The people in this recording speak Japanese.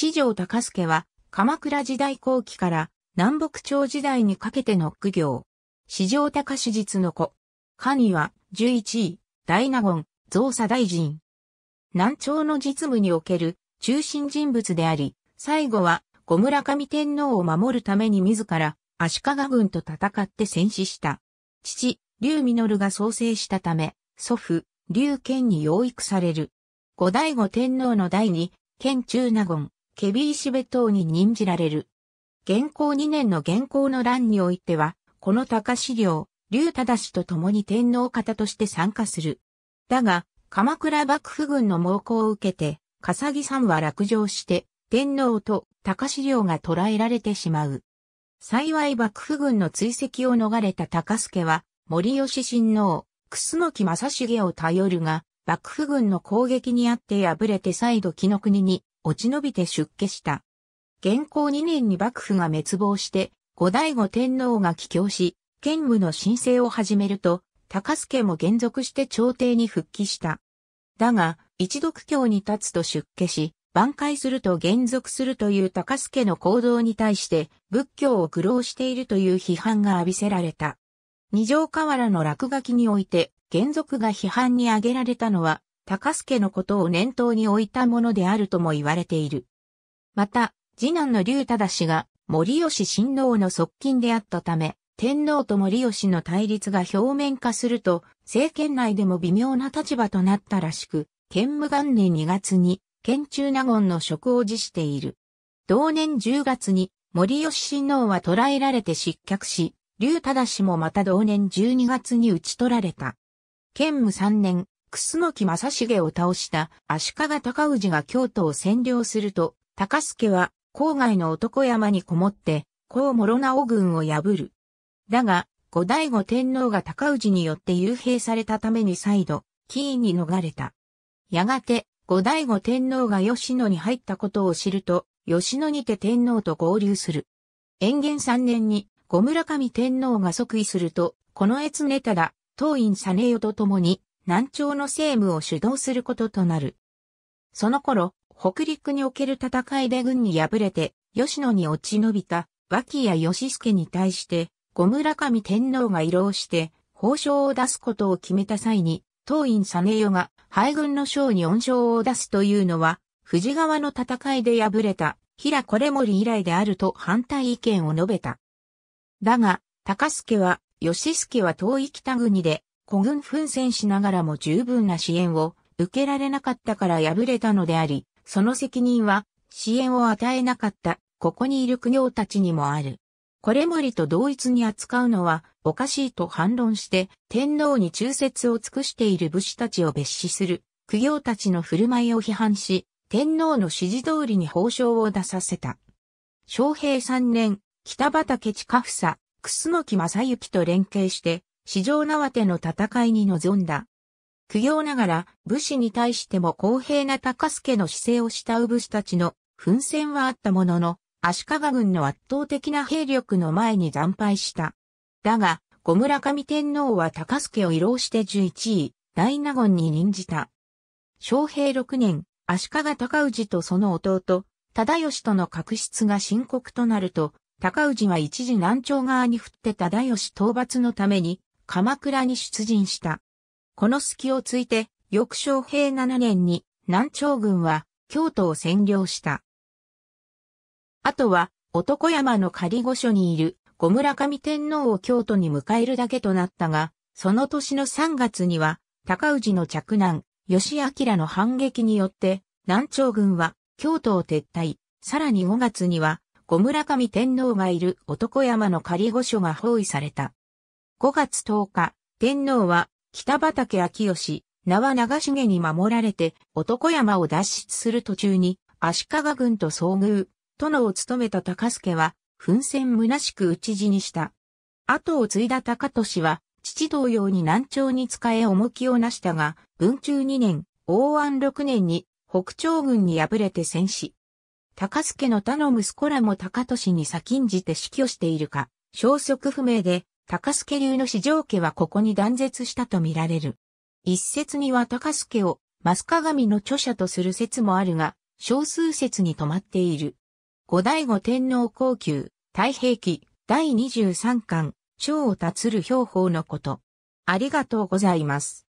四条高助は、鎌倉時代後期から南北朝時代にかけての苦行。四条高史実の子。神は、11位、大納言、造作大臣。南朝の実務における中心人物であり、最後は小村上天皇を守るために自ら足利軍と戦って戦死した。父、竜実が創生したため、祖父、竜剣に養育される。後醍醐天皇の第二、剣中納言、ケビーシベ島に任じられる。現行2年の現行の乱においては、この高資領、竜忠氏と共に天皇方として参加する。だが、鎌倉幕府軍の猛攻を受けて、笠木さんは落城して、天皇と高資領が捕らえられてしまう。幸い幕府軍の追跡を逃れた高助は、森吉親王、楠木正重を頼るが、幕府軍の攻撃にあって敗れて再度木の国に落ち延びて出家した。元寇2年に幕府が滅亡して、後醍醐天皇が帰郷し、兼務の申請を始めると、高助も減続して朝廷に復帰した。だが、一度苦境に立つと出家し、挽回すると減続するという高助の行動に対して仏教を愚弄しているという批判が浴びせられた。二条河原の落書きにおいて、原属が批判に挙げられたのは、高助のことを念頭に置いたものであるとも言われている。また、次男の竜忠氏が森吉親王の側近であったため、天皇と森吉の対立が表面化すると、政権内でも微妙な立場となったらしく、県務元年2月に、県中納言の職を辞している。同年10月に、森吉親王は捕らえられて失脚し、竜忠氏もまた同年12月に打ち取られた。県務3年、楠木正成を倒した足利高氏が京都を占領すると、高助は郊外の男山にこもって、高諸直軍を破る。だが、後醍醐天皇が高氏によって幽閉されたために再度、キーに逃れた。やがて、後醍醐天皇が吉野に入ったことを知ると、吉野にて天皇と合流する。延元三年に、後村上天皇が即位すると、この越ネタだ、当院実代と共に、南朝の政務を主導することとなる。その頃、北陸における戦いで軍に敗れて、吉野に落ち延びた、脇屋義助に対して、小村上天皇が慰労して、褒章を出すことを決めた際に、当院実代が敗軍の将に恩賞を出すというのは、富士川の戦いで敗れた、平これ森以来であると反対意見を述べた。だが、高助は、義助は遠い北国で、孤軍奮戦しながらも十分な支援を受けられなかったから敗れたのであり、その責任は支援を与えなかったここにいる苦行たちにもある。これ森と同一に扱うのはおかしいと反論して天皇に忠説を尽くしている武士たちを蔑視する苦行たちの振る舞いを批判し、天皇の指示通りに報奨を出させた。昌平三年、北畠近房、楠木正幸と連携して、市場縄手の戦いに臨んだ。苦行ながら武士に対しても公平な高助の姿勢をした武士たちの奮戦はあったものの、足利軍の圧倒的な兵力の前に惨敗した。だが、小村上天皇は高助を慰労して11位、大納言に任じた。昭平6年、足利高氏とその弟、忠義との確執が深刻となると、高氏は一時南朝側に振って忠義討伐のために、鎌倉に出陣した。この隙をついて、翌昌平7年に南朝軍は京都を占領した。あとは、男山の仮御所にいる小村上天皇を京都に迎えるだけとなったが、その年の3月には、高氏の着男、吉明の反撃によって、南朝軍は京都を撤退、さらに5月には、小村上天皇がいる男山の仮御所が包囲された。5月10日、天皇は北畠秋義、名は長重に守られて男山を脱出する途中に足利軍と遭遇、殿を務めた高助は奮戦虚しく討ち死にした。後を継いだ高利は父同様に南朝に仕え重きをなしたが、文中2年、王安6年に北朝軍に敗れて戦死。高助の他の息子らも高利に先んじて死去しているか、消息不明で、高助流の四条家はここに断絶したとみられる。一説には高助を、マ鏡の著者とする説もあるが、少数説に止まっている。五代五天皇皇宮、太平記、第23巻、章を立つる標法のこと。ありがとうございます。